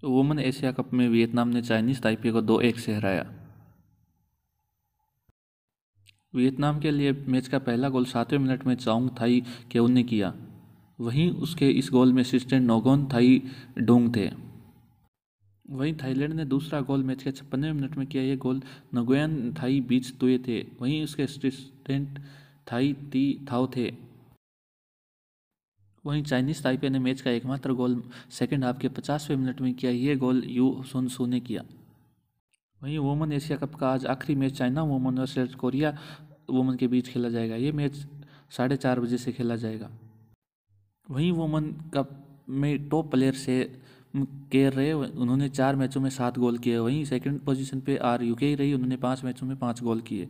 तो women Asia Cup में Vietnam ने चाइनीज ताइपे को दो एक से हराया वियतनाम के लिए मैच का पहला गोल सातवें मिनट में चाउंग थाई केउन ने किया वहीं उसके इस गोल में असिस्टेंट नोगोन थाई डोंग थे वहीं थाईलैंड ने दूसरा गोल मैच के छप्पनवें मिनट में किया ये गोल नगोयन थाई बीच तुए थे वहीं उसके असिस्टेंट थाई ती थाओ थे वहीं चाइनीज ताइपे ने मैच का एकमात्र गोल सेकेंड हाफ के पचासवें मिनट में किया ये गोल यू सू ने किया वहीं वुमेन एशिया कप का आज आखिरी मैच चाइना वुमेन और साउथ कोरिया वुमेन के बीच खेला जाएगा ये मैच साढ़े चार बजे से खेला जाएगा वहीं वुमेन कप में टॉप प्लेयर से केर रहे उन्होंने चार मैचों में सात गोल किए वहीं सेकंड पोजीशन पे आर यूके ही रही उन्होंने पाँच मैचों में पाँच गोल किए